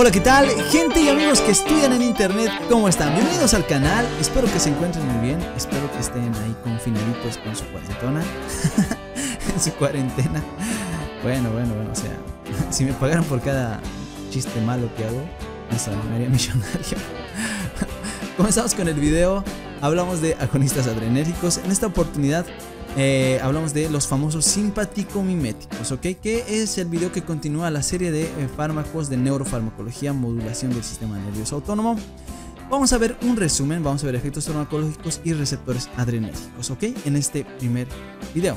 Hola, ¿qué tal? Gente y amigos que estudian en internet, ¿cómo están? Bienvenidos al canal, espero que se encuentren muy bien, espero que estén ahí confinaditos con su cuarentona, en su cuarentena. Bueno, bueno, bueno, o sea, si me pagaran por cada chiste malo que hago, me haría millonario. Comenzamos con el video, hablamos de agonistas adrenérgicos, en esta oportunidad eh, hablamos de los famosos simpaticomiméticos ¿ok? Que es el video que continúa la serie de eh, fármacos de neurofarmacología, modulación del sistema nervioso autónomo. Vamos a ver un resumen, vamos a ver efectos farmacológicos y receptores adrenérgicos, ¿ok? En este primer video.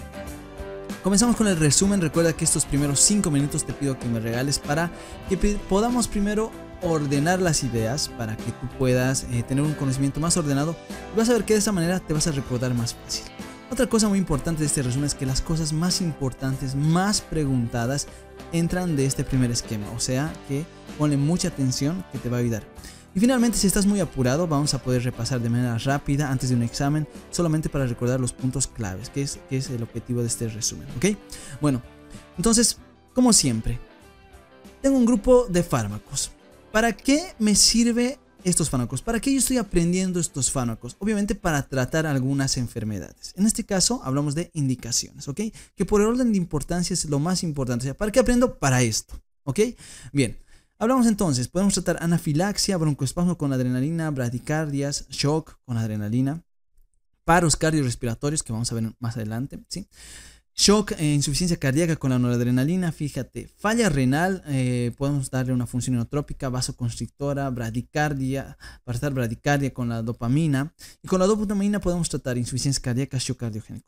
Comenzamos con el resumen, recuerda que estos primeros 5 minutos te pido que me regales para que podamos primero ordenar las ideas para que tú puedas eh, tener un conocimiento más ordenado vas a ver que de esa manera te vas a recordar más fácil. Otra cosa muy importante de este resumen es que las cosas más importantes, más preguntadas, entran de este primer esquema. O sea que ponle mucha atención que te va a ayudar. Y finalmente, si estás muy apurado, vamos a poder repasar de manera rápida antes de un examen, solamente para recordar los puntos claves, que es, es el objetivo de este resumen, ¿ok? Bueno, entonces, como siempre, tengo un grupo de fármacos. ¿Para qué me sirve estos fármacos. ¿Para qué yo estoy aprendiendo estos fármacos? Obviamente para tratar algunas enfermedades. En este caso hablamos de indicaciones, ¿ok? Que por el orden de importancia es lo más importante. O sea, ¿para qué aprendo? Para esto, ¿ok? Bien. Hablamos entonces, podemos tratar anafilaxia, broncoespasmo con adrenalina, bradicardias, shock con adrenalina, paros cardiorrespiratorios que vamos a ver más adelante, ¿sí? Shock, e insuficiencia cardíaca con la noradrenalina, fíjate, falla renal, eh, podemos darle una función inotrópica, vasoconstrictora, bradicardia, para estar bradicardia con la dopamina. Y con la dopamina podemos tratar insuficiencia cardíaca, shock cardiogénico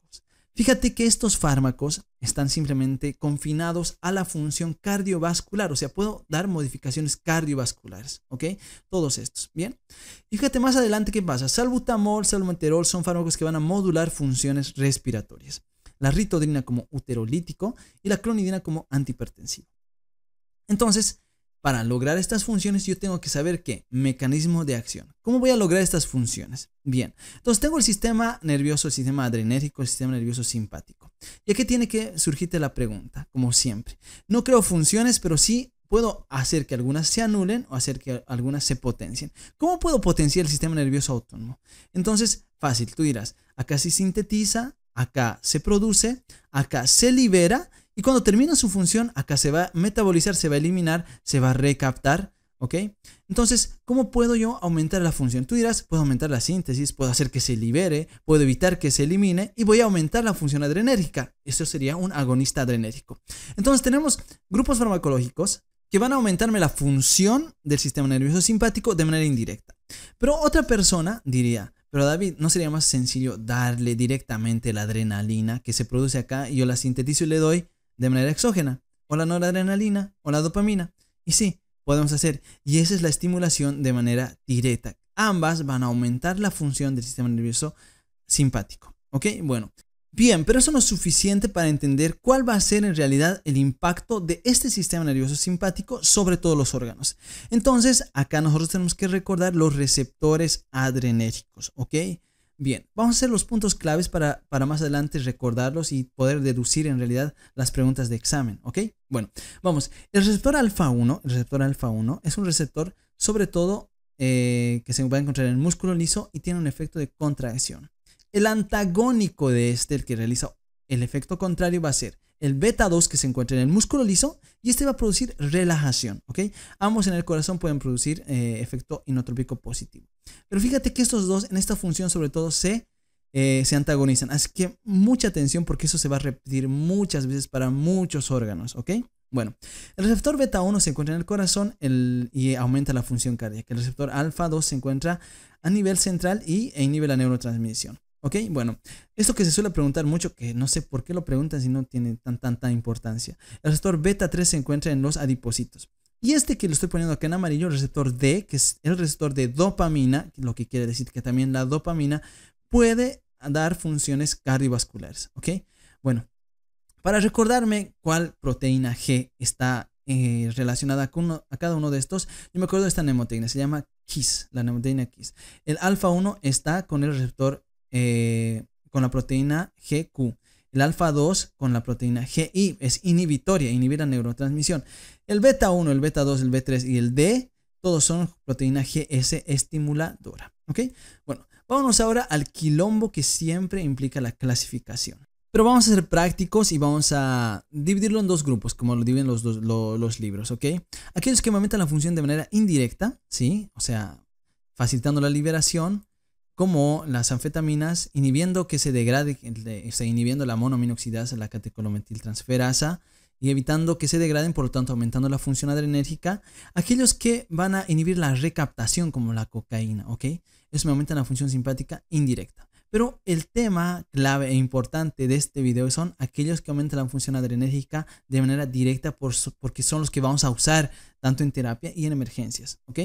Fíjate que estos fármacos están simplemente confinados a la función cardiovascular, o sea, puedo dar modificaciones cardiovasculares, ¿ok? Todos estos, ¿bien? Y fíjate más adelante qué pasa. Salbutamol, salmeterol son fármacos que van a modular funciones respiratorias la ritodrina como uterolítico y la clonidina como antihipertensivo. Entonces, para lograr estas funciones yo tengo que saber qué mecanismo de acción. ¿Cómo voy a lograr estas funciones? Bien, entonces tengo el sistema nervioso, el sistema adrenérgico, el sistema nervioso simpático. Y aquí tiene que surgirte la pregunta, como siempre. No creo funciones, pero sí puedo hacer que algunas se anulen o hacer que algunas se potencien. ¿Cómo puedo potenciar el sistema nervioso autónomo? Entonces, fácil, tú dirás, acá se sintetiza acá se produce, acá se libera y cuando termina su función, acá se va a metabolizar, se va a eliminar, se va a recaptar. ¿Ok? Entonces, ¿cómo puedo yo aumentar la función? Tú dirás, puedo aumentar la síntesis, puedo hacer que se libere, puedo evitar que se elimine y voy a aumentar la función adrenérgica. Eso sería un agonista adrenérgico. Entonces, tenemos grupos farmacológicos que van a aumentarme la función del sistema nervioso simpático de manera indirecta. Pero otra persona diría, pero David, ¿no sería más sencillo darle directamente la adrenalina que se produce acá y yo la sintetizo y le doy de manera exógena? O la noradrenalina o la dopamina. Y sí, podemos hacer. Y esa es la estimulación de manera directa. Ambas van a aumentar la función del sistema nervioso simpático. ¿Ok? Bueno, Bien, pero eso no es suficiente para entender cuál va a ser en realidad el impacto de este sistema nervioso simpático sobre todos los órganos. Entonces, acá nosotros tenemos que recordar los receptores adrenérgicos, ¿ok? Bien, vamos a hacer los puntos claves para, más adelante recordarlos y poder deducir en realidad las preguntas de examen, ¿ok? Bueno, vamos, el receptor alfa 1, el receptor alfa 1 es un receptor sobre todo eh, que se va a encontrar en el músculo liso y tiene un efecto de contracción. El antagónico de este, el que realiza el efecto contrario, va a ser el beta 2 que se encuentra en el músculo liso y este va a producir relajación, ¿ok? Ambos en el corazón pueden producir eh, efecto inotrópico positivo. Pero fíjate que estos dos en esta función sobre todo se, eh, se antagonizan, así que mucha atención porque eso se va a repetir muchas veces para muchos órganos, ¿ok? Bueno, el receptor beta 1 se encuentra en el corazón y aumenta la función cardíaca. El receptor alfa 2 se encuentra a nivel central y en nivel de neurotransmisión. ¿Ok? Bueno, esto que se suele preguntar mucho, que no sé por qué lo preguntan si no tiene tan, tanta importancia. El receptor beta 3 se encuentra en los adipocitos. Y este que lo estoy poniendo acá en amarillo, el receptor D, que es el receptor de dopamina, lo que quiere decir que también la dopamina puede dar funciones cardiovasculares. ¿Ok? Bueno, para recordarme cuál proteína G está eh, relacionada con a cada uno de estos, yo me acuerdo de esta nemoteína, se llama KISS, la nemoteína KISS. El alfa 1 está con el receptor eh, con la proteína GQ. El alfa 2 con la proteína GI es inhibitoria, inhibir la neurotransmisión. El beta 1, el beta 2, el B3 y el D, todos son proteína GS estimuladora. ¿Ok? Bueno, vámonos ahora al quilombo que siempre implica la clasificación. Pero vamos a ser prácticos y vamos a dividirlo en dos grupos, como lo dividen los, libros, ¿ok? Aquellos que aumentan la función de manera indirecta, ¿sí? O sea, facilitando la liberación como las anfetaminas, inhibiendo que se degrade, está inhibiendo la monoaminoxidasa, la catecolometiltransferasa, y evitando que se degraden, por lo tanto aumentando la función adrenérgica, aquellos que van a inhibir la recaptación como la cocaína, ¿ok? Eso me aumenta la función simpática indirecta. Pero el tema clave e importante de este video son aquellos que aumentan la función adrenérgica de manera directa por, porque son los que vamos a usar tanto en terapia y en emergencias. ¿Ok?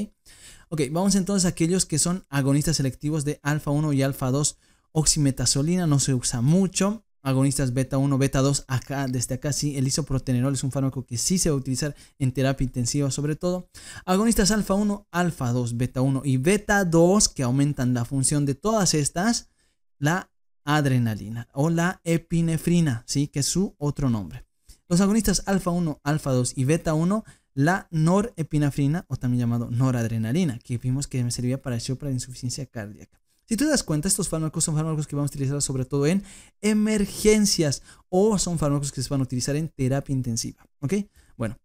Ok, vamos entonces a aquellos que son agonistas selectivos de alfa 1 y alfa 2. Oximetazolina no se usa mucho. Agonistas beta 1, beta 2, acá, desde acá sí, el isoprotenerol es un fármaco que sí se va a utilizar en terapia intensiva sobre todo. Agonistas alfa 1, alfa 2, beta 1 y beta 2 que aumentan la función de todas estas la adrenalina o la epinefrina, ¿sí? que es su otro nombre. Los agonistas alfa 1, alfa 2 y beta 1, la norepinefrina o también llamado noradrenalina, que vimos que me servía para el para insuficiencia cardíaca. Si tú te das cuenta, estos fármacos son fármacos que vamos a utilizar sobre todo en emergencias o son fármacos que se van a utilizar en terapia intensiva. ¿Ok? Bueno,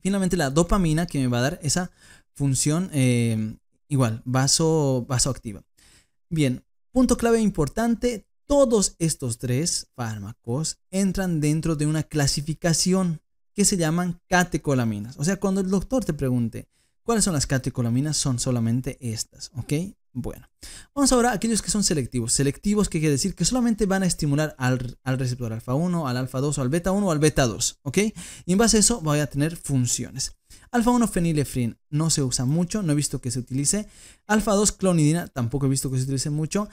finalmente la dopamina que me va a dar esa función eh, igual, vaso, vasoactiva. Bien, Punto clave importante, todos estos tres fármacos entran dentro de una clasificación que se llaman catecolaminas. O sea, cuando el doctor te pregunte cuáles son las catecolaminas, son solamente estas, ¿ok? Bueno, vamos ahora a aquellos que son selectivos. Selectivos que quiere decir que solamente van a estimular al, receptor alfa 1, al alfa 2 o al beta 1 o al beta 2, ¿ok? Y en base a eso voy a tener funciones. Alfa 1 fenilefrin no se usa mucho, no he visto que se utilice. Alfa 2 clonidina tampoco he visto que se utilice mucho.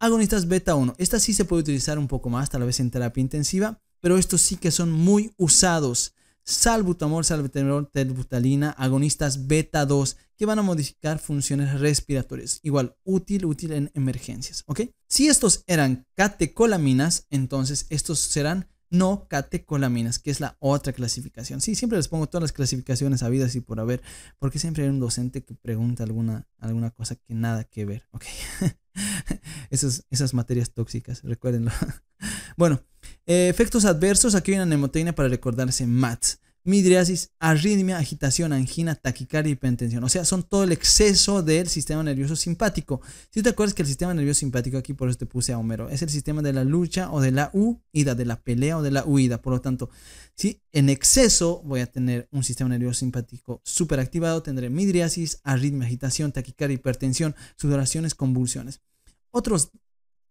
Agonistas beta 1, esta sí se puede utilizar un poco más, tal vez en terapia intensiva, pero estos sí que son muy usados. Salbutamol, salbutamol, telbutalina, agonistas beta 2, que van a modificar funciones respiratorias. Igual, útil, útil en emergencias, ¿ok? Si estos eran catecolaminas, entonces estos serán no catecolaminas, que es la otra clasificación. Sí, siempre les pongo todas las clasificaciones habidas y por haber, porque siempre hay un docente que pregunta alguna, alguna cosa que nada que ver, ¿ok? esas, materias tóxicas, recuérdenlo. bueno, efectos adversos, aquí hay una nemoteína para recordarse MATS midriasis, arritmia, agitación, angina, taquicardia, hipertensión. O sea, son todo el exceso del sistema nervioso simpático. Si te acuerdas que el sistema nervioso simpático, aquí por eso te puse a Homero, es el sistema de la lucha o de la huida, de la pelea o de la huida. Por lo tanto, si en exceso voy a tener un sistema nervioso simpático activado tendré midriasis, arritmia, agitación, taquicardia, hipertensión, sudoraciones, convulsiones.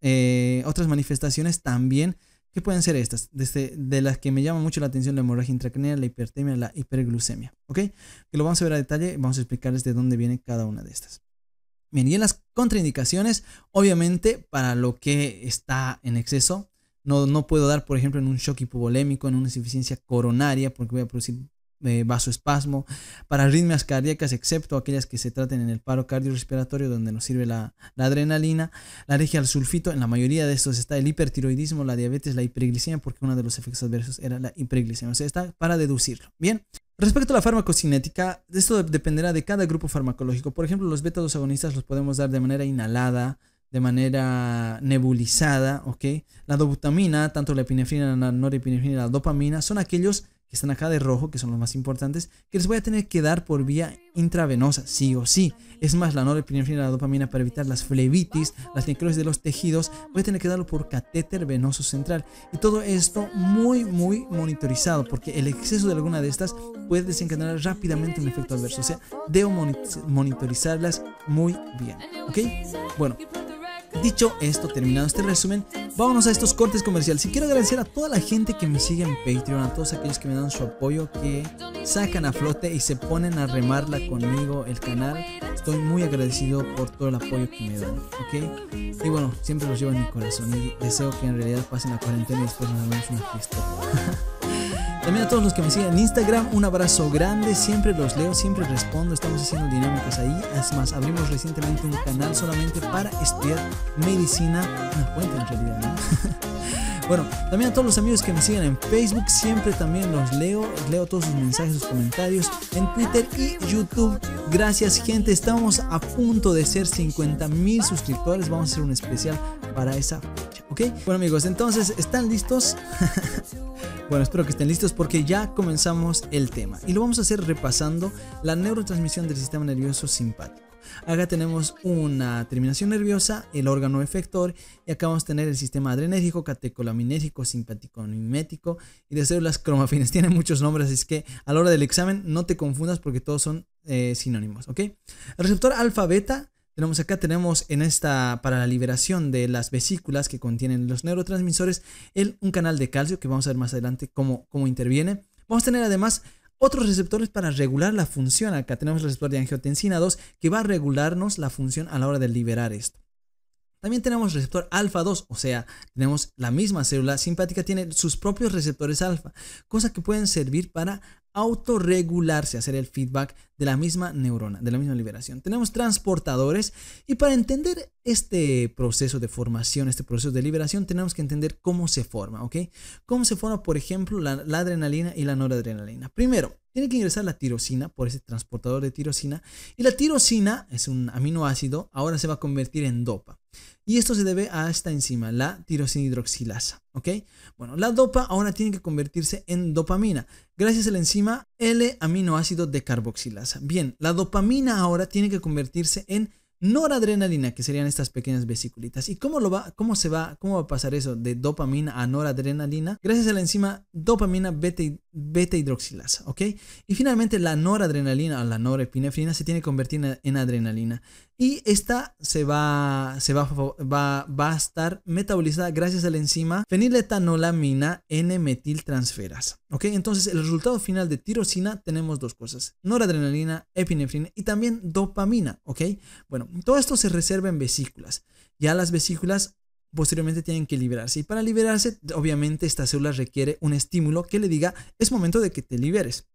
Eh, otras manifestaciones también ¿Qué pueden ser estas? de las que me llama mucho la atención la hemorragia intracraneal la hipertemia, la hiperglucemia. ¿Ok? Que lo vamos a ver a detalle y vamos a explicarles de dónde viene cada una de estas. Bien, y en las contraindicaciones, obviamente, para lo que está en exceso, no, no puedo dar, por ejemplo, en un shock hipovolémico, en una insuficiencia coronaria, porque voy a producir de eh, vasoespasmo, para arritmias cardíacas, excepto aquellas que se traten en el paro cardiorrespiratorio, donde nos sirve la, adrenalina, la alergia al sulfito, en la mayoría de estos está el hipertiroidismo, la diabetes, la hiperglicemia, porque uno de los efectos adversos era la hiperglicemia. O sea, está para deducirlo. Bien. Respecto a la farmacocinética, esto dependerá de cada grupo farmacológico. Por ejemplo, los beta agonistas los podemos dar de manera inhalada, de manera nebulizada, ¿ok? La dobutamina, tanto la epinefrina, la norepinefrina y la dopamina, son aquellos que están acá de rojo, que son los más importantes, que les voy a tener que dar por vía intravenosa, sí o sí. Es más, la norepinefrina la dopamina para evitar las flebitis, las necrosis de los tejidos, voy a tener que darlo por catéter venoso central. Y todo esto muy, muy monitorizado, porque el exceso de alguna de estas puede desencadenar rápidamente un efecto adverso. O sea, debo monitorizarlas muy bien, ¿ok? Bueno, Dicho esto, terminado este resumen, Vámonos a estos cortes comerciales. Y quiero agradecer a toda la gente que me sigue en Patreon, a todos aquellos que me dan su apoyo, que sacan a flote y se ponen a remarla conmigo el canal. Estoy muy agradecido por todo el apoyo que me dan, ¿ok? Y bueno, siempre los llevo en mi corazón y deseo que en realidad pasen la cuarentena y después nos hagamos una fiesta. También a todos los que me siguen en Instagram, un abrazo grande, siempre los leo, siempre respondo, estamos haciendo dinámicas ahí. Es más, abrimos recientemente un canal solamente para estudiar medicina, una cuenta en realidad, ¿no? bueno, también a todos los amigos que me siguen en Facebook, siempre también los leo, leo todos sus mensajes, sus comentarios en Twitter y YouTube. Gracias gente, estamos a punto de ser 50 mil suscriptores, vamos a hacer un especial para esa fecha, ¿ok? Bueno amigos, entonces, ¿están listos? Bueno, espero que estén listos porque ya comenzamos el tema y lo vamos a hacer repasando la neurotransmisión del sistema nervioso simpático. Acá tenemos una terminación nerviosa, el órgano efector, y acá vamos a tener el sistema adrenérgico, catecolaminérgico, simpático y de células cromafinas. Tienen muchos nombres, así que a la hora del examen no te confundas porque todos son eh, sinónimos, ¿ok? El receptor alfa-beta tenemos acá, tenemos en esta, para la liberación de las vesículas que contienen los neurotransmisores, el, un canal de calcio que vamos a ver más adelante cómo, cómo interviene. Vamos a tener además otros receptores para regular la función. Acá tenemos el receptor de angiotensina 2 que va a regularnos la función a la hora de liberar esto. También tenemos receptor alfa 2, o sea, tenemos la misma célula simpática, tiene sus propios receptores alfa, cosa que pueden servir para autorregularse, hacer el feedback de la misma neurona, de la misma liberación. Tenemos transportadores y para entender este proceso de formación, este proceso de liberación, tenemos que entender cómo se forma, ¿ok? Cómo se forma, por ejemplo, la, la adrenalina y la noradrenalina. Primero, tiene que ingresar la tirosina por ese transportador de tirosina. Y la tirosina es un aminoácido, ahora se va a convertir en dopa. Y esto se debe a esta enzima, la hidroxilasa ¿Ok? Bueno, la dopa ahora tiene que convertirse en dopamina, gracias a la enzima L-aminoácido de carboxilasa. Bien, la dopamina ahora tiene que convertirse en noradrenalina, que serían estas pequeñas vesiculitas. ¿Y cómo, lo va, cómo se va, cómo va a pasar eso de dopamina a noradrenalina? Gracias a la enzima dopamina beta, beta hidroxilasa, ¿ok? Y finalmente la noradrenalina o la norepinefrina se tiene que convertir en, adrenalina. Y esta se va, se va, va, va, a estar metabolizada gracias a la enzima feniletanolamina N-metiltransferasa. ¿Ok? Entonces, el resultado final de tirosina tenemos dos cosas: noradrenalina, epinefrina y también dopamina. ¿Ok? Bueno, todo esto se reserva en vesículas. Ya las vesículas posteriormente tienen que liberarse. Y para liberarse, obviamente, esta célula requiere un estímulo que le diga, es momento de que te liberes.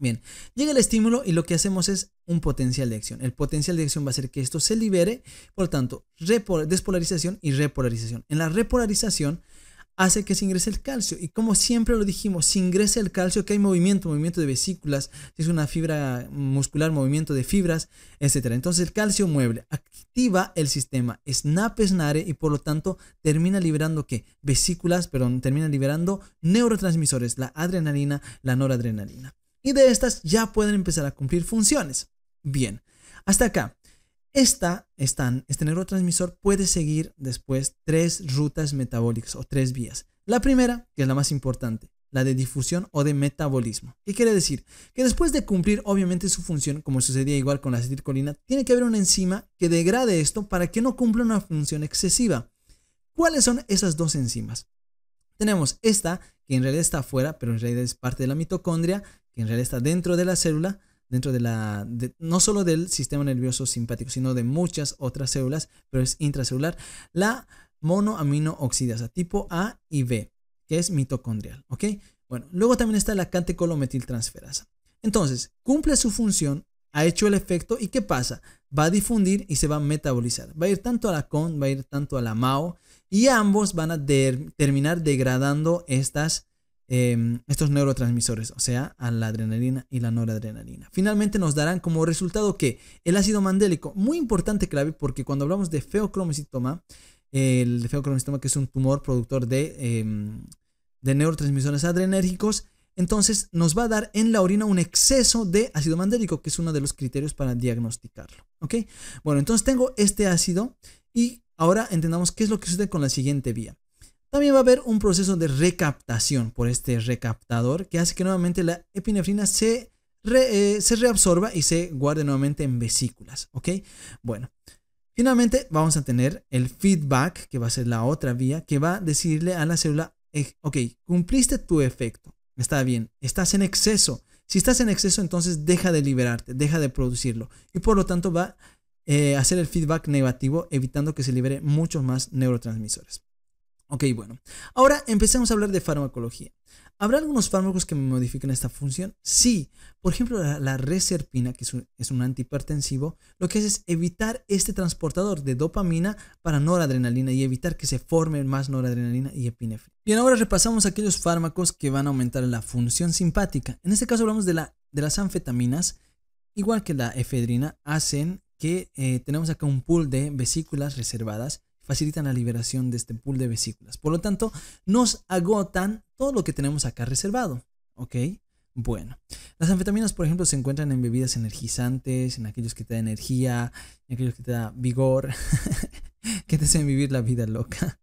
Bien, llega el estímulo y lo que hacemos es un potencial de acción. El potencial de acción va a hacer que esto se libere, por lo tanto, despolarización y repolarización. En la repolarización, hace que se ingrese el calcio. Y como siempre lo dijimos, si ingresa el calcio, que hay movimiento, movimiento de vesículas, si es una fibra muscular, movimiento de fibras, etc. Entonces el calcio mueble activa el sistema SNAP-SNARE y por lo tanto termina liberando ¿qué? vesículas, perdón, termina liberando neurotransmisores, la adrenalina, la noradrenalina. Y de estas ya pueden empezar a cumplir funciones. Bien, hasta acá. Esta, este neurotransmisor puede seguir después tres rutas metabólicas o tres vías. La primera, que es la más importante, la de difusión o de metabolismo. ¿Qué quiere decir? Que después de cumplir obviamente su función, como sucedía igual con la acetilcolina, tiene que haber una enzima que degrade esto para que no cumpla una función excesiva. ¿Cuáles son esas dos enzimas? Tenemos esta, que en realidad está afuera, pero en realidad es parte de la mitocondria, que en realidad está dentro de la célula, dentro de la, no solo del sistema nervioso simpático, sino de muchas otras células, pero es intracelular, la oxidasa tipo A y B, que es mitocondrial, ¿ok? Bueno, luego también está la catecolometiltransferasa. Entonces, cumple su función, ha hecho el efecto y ¿qué pasa? Va a difundir y se va a metabolizar. Va a ir tanto a la CON, va a ir tanto a la MAO y ambos van a terminar degradando estas Em, estos neurotransmisores, o sea, a la adrenalina y la noradrenalina. Finalmente nos darán como resultado que el ácido mandélico, muy importante clave, porque cuando hablamos de feocromocitoma, el feocromocitoma que es un tumor productor de, em, de neurotransmisores adrenérgicos, entonces nos va a dar en la orina un exceso de ácido mandélico, que es uno de los criterios para diagnosticarlo. Bueno, entonces tengo este ácido y ahora entendamos qué es lo que sucede con la siguiente vía. También va a haber un proceso de recaptación por este recaptador que hace que nuevamente la epinefrina se, eh, se reabsorba y se guarde nuevamente en vesículas. ¿Ok? Bueno, finalmente vamos a tener el feedback, que va a ser la otra vía, que va a decirle a la célula, eh, ok, cumpliste tu efecto, está bien, estás en exceso. Si estás en exceso, entonces deja de liberarte, deja de producirlo. Y por lo tanto va eh, a hacer el feedback negativo, evitando que se libere muchos más neurotransmisores. Ok, bueno. Ahora empecemos a hablar de farmacología. ¿Habrá algunos fármacos que modifiquen esta función? Sí. Por ejemplo, la, reserpina, que es un, antihipertensivo, lo que hace es evitar este transportador de dopamina para noradrenalina y evitar que se formen más noradrenalina y epinefrina. Bien, ahora repasamos aquellos fármacos que van a aumentar la función simpática. En este caso hablamos de, las anfetaminas, igual que la efedrina, hacen que eh, tenemos acá un pool de vesículas reservadas facilitan la liberación de este pool de vesículas. Por lo tanto, nos agotan todo lo que tenemos acá reservado. ¿Ok? Bueno, las anfetaminas, por ejemplo, se encuentran en bebidas energizantes, en aquellos que te dan energía, en aquellos que te dan vigor, que te hacen vivir la vida loca.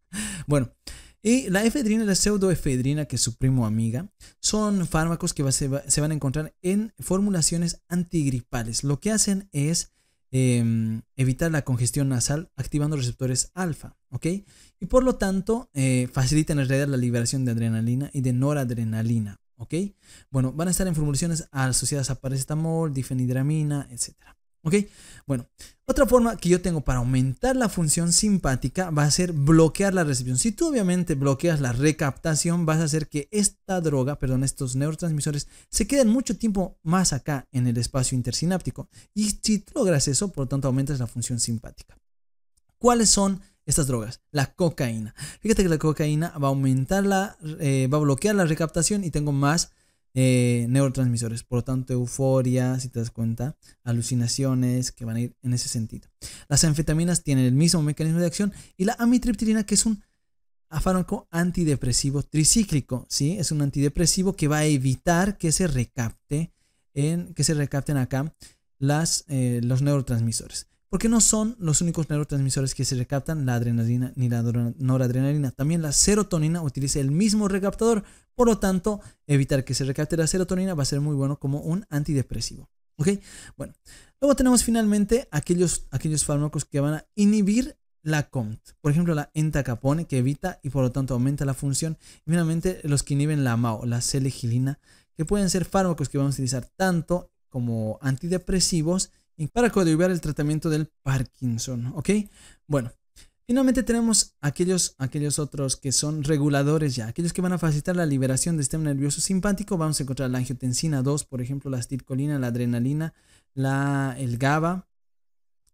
Bueno, y la efedrina y la pseudoefedrina, que es su primo amiga, son fármacos que se, van a encontrar en formulaciones antigripales. Lo que hacen es Em, evitar la congestión nasal activando receptores alfa, ¿ok? Y por lo tanto, eh, facilitan en realidad la liberación de adrenalina y de noradrenalina, ¿ok? Bueno, van a estar en formulaciones asociadas a paracetamol, difenidramina, etcétera. ¿Ok? Bueno, otra forma que yo tengo para aumentar la función simpática va a ser bloquear la recepción. Si tú obviamente bloqueas la recaptación, vas a hacer que esta droga, perdón, estos neurotransmisores se queden mucho tiempo más acá en el espacio intersináptico. Y si tú logras eso, por lo tanto, aumentas la función simpática. ¿Cuáles son estas drogas? La cocaína. Fíjate que la cocaína va a aumentar la, eh, va a bloquear la recaptación y tengo más eh, neurotransmisores. Por lo tanto, euforia, si te das cuenta, alucinaciones que van a ir en ese sentido. Las anfetaminas tienen el mismo mecanismo de acción y la amitriptilina, que es un fármaco antidepresivo tricíclico, ¿sí? Es un antidepresivo que va a evitar que se recapte que se recapten acá eh, los neurotransmisores porque no son los únicos neurotransmisores que se recaptan la adrenalina ni la noradrenalina. También la serotonina utiliza el mismo recaptador, por lo tanto, evitar que se recapte la serotonina va a ser muy bueno como un antidepresivo. ¿Ok? Bueno, luego tenemos finalmente aquellos, aquellos fármacos que van a inhibir la COMT. Por ejemplo, la entacapone que evita y por lo tanto aumenta la función. Y finalmente, los que inhiben la MAO, la selegilina que pueden ser fármacos que vamos a utilizar tanto como antidepresivos para coadyuvar el tratamiento del Parkinson, ¿ok? Bueno, finalmente tenemos aquellos, aquellos otros que son reguladores ya, aquellos que van a facilitar la liberación del sistema nervioso simpático, vamos a encontrar la angiotensina 2, por ejemplo, la acetilcolina, la adrenalina, la, el GABA,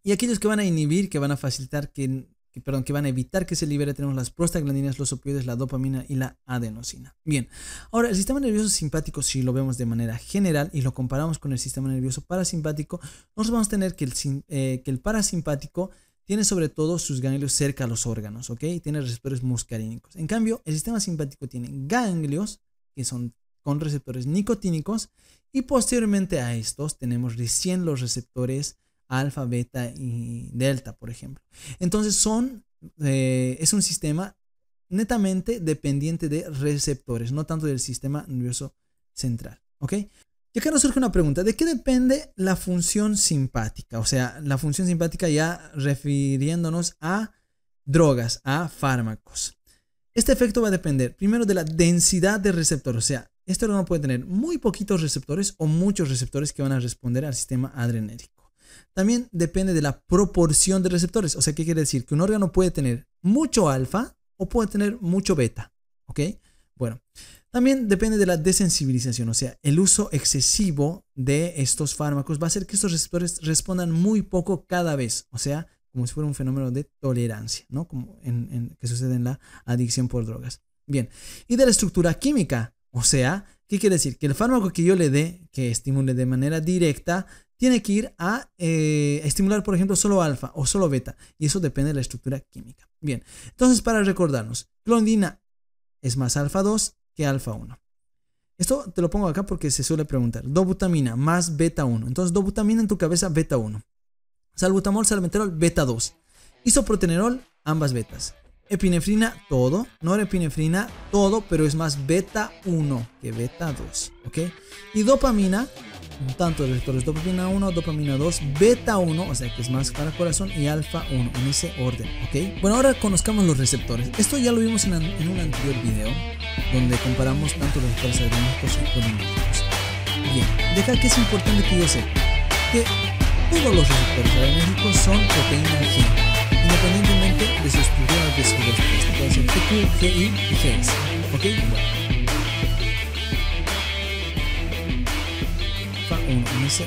y aquellos que van a inhibir, que van a facilitar que que, perdón, que van a evitar que se libere. Tenemos las prostaglandinas, los opioides, la dopamina y la adenosina. Bien, ahora el sistema nervioso simpático, si lo vemos de manera general y lo comparamos con el sistema nervioso parasimpático, nos vamos a tener que el, eh, que el parasimpático tiene sobre todo sus ganglios cerca a los órganos, ¿ok? Tiene receptores muscarínicos. En cambio, el sistema simpático tiene ganglios que son con receptores nicotínicos y posteriormente a estos tenemos recién los receptores alfa, beta y delta, por ejemplo. Entonces son, eh, es un sistema netamente dependiente de receptores, no tanto del sistema nervioso central. ¿Ok? Y acá nos surge una pregunta, ¿de qué depende la función simpática? O sea, la función simpática ya refiriéndonos a drogas, a fármacos. Este efecto va a depender primero de la densidad de receptor, o sea, este órgano puede tener muy poquitos receptores o muchos receptores que van a responder al sistema adrenérgico también depende de la proporción de receptores. O sea, ¿qué quiere decir? Que un órgano puede tener mucho alfa o puede tener mucho beta. ¿Ok? Bueno, también depende de la desensibilización, o sea, el uso excesivo de estos fármacos va a hacer que estos receptores respondan muy poco cada vez, o sea, como si fuera un fenómeno de tolerancia, ¿no? Como en, que sucede en la adicción por drogas. Bien, y de la estructura química, o sea, ¿qué quiere decir? Que el fármaco que yo le dé, que estimule de manera directa, tiene que ir a, eh, estimular, por ejemplo, solo alfa o solo beta. Y eso depende de la estructura química. Bien, entonces para recordarnos, clondina es más alfa 2 que alfa 1. Esto te lo pongo acá porque se suele preguntar. Dobutamina más beta 1. Entonces, dobutamina en tu cabeza, beta 1. Salbutamol, salmeterol, beta 2. Isoprotenerol, ambas betas. Epinefrina, todo. Norepinefrina, todo, pero es más beta 1 que beta 2. ¿Ok? Y dopamina, tanto receptores dopamina 1, dopamina 2, beta 1, o sea que es más para corazón, y alfa 1, en ese orden, ¿ok? Bueno, ahora conozcamos los receptores. Esto ya lo vimos en, en un anterior video, donde comparamos tanto los receptores como de endógenos. Bien, deja que es importante que yo sepa que todos los receptores adrenérgicos son proteína G, independientemente de sus primeras de su pueden ser TQ, GI y GS, ¿ok? 一些。